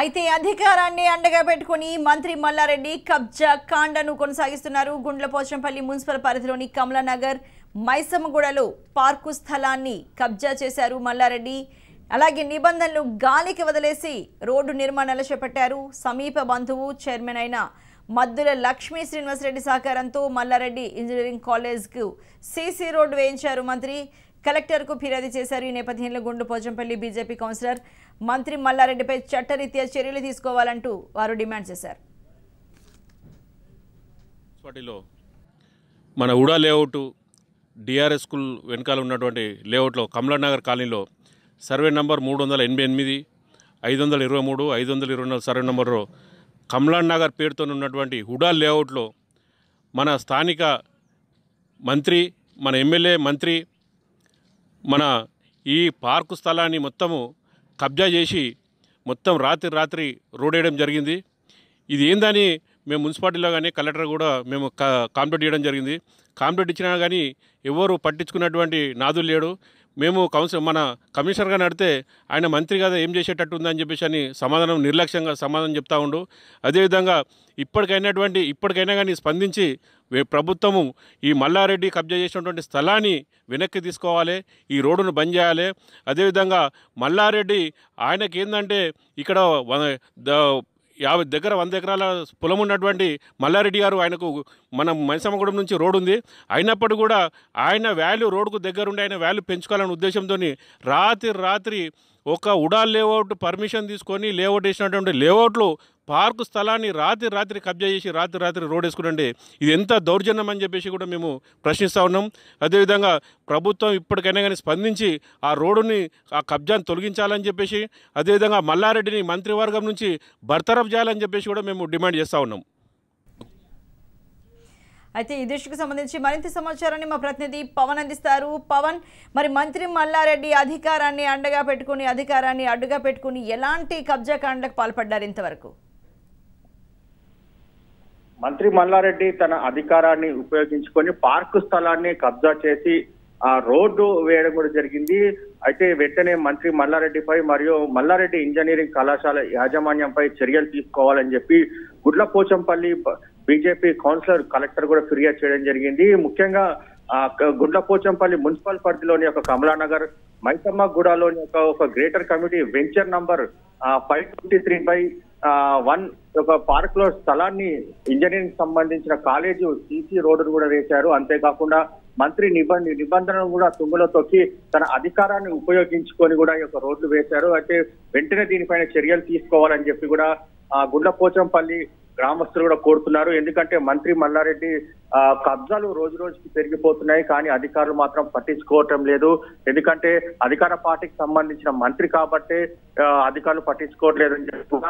అయితే అధికారాన్ని అండగా పెట్టుకుని మంత్రి మల్లారెడ్డి కబ్జా కాండను కొనసాగిస్తున్నారు గుండ్లపోచంపల్లి మున్సిపల్ పరిధిలోని కమలానగర్ మైసమ్మగూడలో పార్కు స్థలాన్ని కబ్జా చేశారు మల్లారెడ్డి అలాగే నిబంధనలు గాలికి వదిలేసి రోడ్డు నిర్మాణాలు చేపట్టారు సమీప బంధువు చైర్మన్ అయిన మద్దుల లక్ష్మీ శ్రీనివాసరెడ్డి సహకారంతో మల్లారెడ్డి ఇంజనీరింగ్ కాలేజ్కు సీసీ రోడ్డు వేయించారు మంత్రి కలెక్టర్కు ఫిర్యాదు చేశారు ఈ నేపథ్యంలో గుండు పోచంపల్లి బీజేపీ కౌన్సిలర్ మంత్రి మల్లారెడ్డిపై చట్టరీత్యా చర్యలు తీసుకోవాలంటూ వారు డిమాండ్ చేశారు మన ఉడా లేఅవుట్ డిఆర్ఎస్ స్కూల్ వెనకాల ఉన్నటువంటి లేఅవుట్లో కమలనగర్ కాలనీలో సర్వే నంబర్ మూడు వందల ఎనభై ఎనిమిది ఐదు వందల ఇరవై మూడు ఐదు వందల ఇరవై నాలుగు సర్వే నంబర్లో కమలాన్ నగర్ పేరుతో ఉన్నటువంటి హుడా లేఅవుట్లో మన స్థానిక మంత్రి మన ఎమ్మెల్యే మంత్రి మన ఈ పార్కు స్థలాన్ని మొత్తము కబ్జా చేసి మొత్తం రాత్రి రాత్రి రోడేయడం జరిగింది ఇది ఏందని మేము మున్సిపాలిటీలో కానీ కలెక్టర్ కూడా మేము కా కాంప్లైంట్ చేయడం జరిగింది కాంప్లైంట్ ఇచ్చినా కానీ ఎవరు పట్టించుకున్నటువంటి నాదులు లేడు మేము కౌన్సిల్ మన కమిషనర్గా నడితే ఆయన మంత్రి కదా ఏం చేసేటట్టు ఉందని చెప్పేసి అని సమాధానం నిర్లక్ష్యంగా సమాధానం చెప్తా ఉండు అదేవిధంగా ఇప్పటికైనటువంటి ఇప్పటికైనా కానీ స్పందించి ప్రభుత్వము ఈ మల్లారెడ్డి కబ్జా చేసినటువంటి స్థలాన్ని వెనక్కి తీసుకోవాలి ఈ రోడ్డును బంద్ చేయాలి అదేవిధంగా మల్లారెడ్డి ఆయనకి ఏంటంటే ఇక్కడ యాభై దగ్గర వంద ఎకరాల పొలం ఉన్నటువంటి మల్లారెడ్డి గారు ఆయనకు మన మైసమ్మగూడెం నుంచి రోడ్డు ఉంది అయినప్పటికీ కూడా ఆయన వాల్యూ రోడ్డుకు దగ్గరుండి ఆయన వాల్యూ పెంచుకోవాలనే ఉద్దేశంతో రాత్రి రాత్రి ఒక ఉడా లేఅవుట్ పర్మిషన్ తీసుకొని లేఅవుట్ వేసినటువంటి లేఅవుట్లు పార్కు స్థలాన్ని రాత్రి రాత్రి కబ్జా చేసి రాత్రి రాత్రి రోడ్ వేసుకుంటే ఇది ఎంత దౌర్జన్యం అని చెప్పేసి కూడా మేము ప్రశ్నిస్తూ ఉన్నాం అదేవిధంగా ప్రభుత్వం ఇప్పటికైనా కానీ స్పందించి ఆ రోడ్డుని ఆ కబ్జాను తొలగించాలని చెప్పేసి అదేవిధంగా మల్లారెడ్డిని మంత్రివర్గం నుంచి బర్తరఫ్ చేయాలని చెప్పేసి కూడా మేము డిమాండ్ చేస్తూ ఉన్నాం అయితే ఈ దృష్టికి సంబంధించి మరింత సమాచారాన్ని మా ప్రతినిధి పవన్ అందిస్తారు పవన్ మరి మంత్రి మల్లారెడ్డి అధికారాన్ని అండగా పెట్టుకుని అధికారాన్ని అడ్డుగా పెట్టుకుని ఎలాంటి కబ్జా కాండలకు పాల్పడ్డారు ఇంతవరకు మంత్రి మల్లారెడ్డి తన అధికారాన్ని ఉపయోగించుకొని పార్కు స్థలాన్ని కబ్జా చేసి ఆ రోడ్డు వేయడం కూడా జరిగింది అయితే వెంటనే మంత్రి మల్లారెడ్డిపై మరియు మల్లారెడ్డి ఇంజనీరింగ్ కళాశాల యాజమాన్యంపై చర్యలు తీసుకోవాలని చెప్పి గుడ్లపోచంపల్లి బీజేపీ కౌన్సిలర్ కలెక్టర్ కూడా ఫిర్యాదు చేయడం జరిగింది ముఖ్యంగా గుండ్లపోచంపల్లి మున్సిపల్ పరిధిలోని ఒక కమలానగర్ మైసమ్మ గూడలోని ఒక ఒక greater committee venture number five twenty three by one ఒక పార్క్ లో స్థలాన్ని ఇంజనీరింగ్ సంబంధించిన కాలేజీ సీసీ రోడ్డు కూడా వేశారు అంతేకాకుండా మంత్రి నిబంధ నిబంధనలు కూడా తుంగులో తొక్కి తన అధికారాన్ని ఉపయోగించుకొని కూడా ఈ యొక్క రోడ్లు వేశారు అయితే వెంటనే దీనిపైన చర్యలు తీసుకోవాలని చెప్పి కూడా గుండ్లపోచంపల్లి గ్రామస్తులు కూడా కోరుతున్నారు ఎందుకంటే మంత్రి మల్లారెడ్డి కబ్జాలు రోజు రోజుకి పెరిగిపోతున్నాయి కానీ అధికారులు మాత్రం పట్టించుకోవటం లేదు ఎందుకంటే అధికార పార్టీకి సంబంధించిన మంత్రి కాబట్టి అధికారులు పట్టించుకోవట్లేదని చెప్పి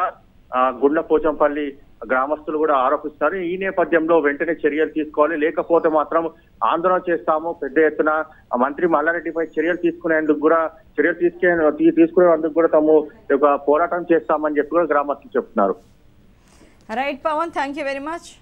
గుండ్ల పోచంపల్లి గ్రామస్తులు కూడా ఆరోపిస్తారు ఈ నేపథ్యంలో వెంటనే చర్యలు తీసుకోవాలి లేకపోతే మాత్రం ఆందోళన చేస్తాము పెద్ద ఎత్తున మంత్రి మల్లారెడ్డిపై చర్యలు తీసుకునేందుకు కూడా చర్యలు తీసుకునే తీసుకునేందుకు కూడా తాము పోరాటం చేస్తామని చెప్పి కూడా గ్రామస్తులు చెప్తున్నారు Right, Pawan, thank you very much.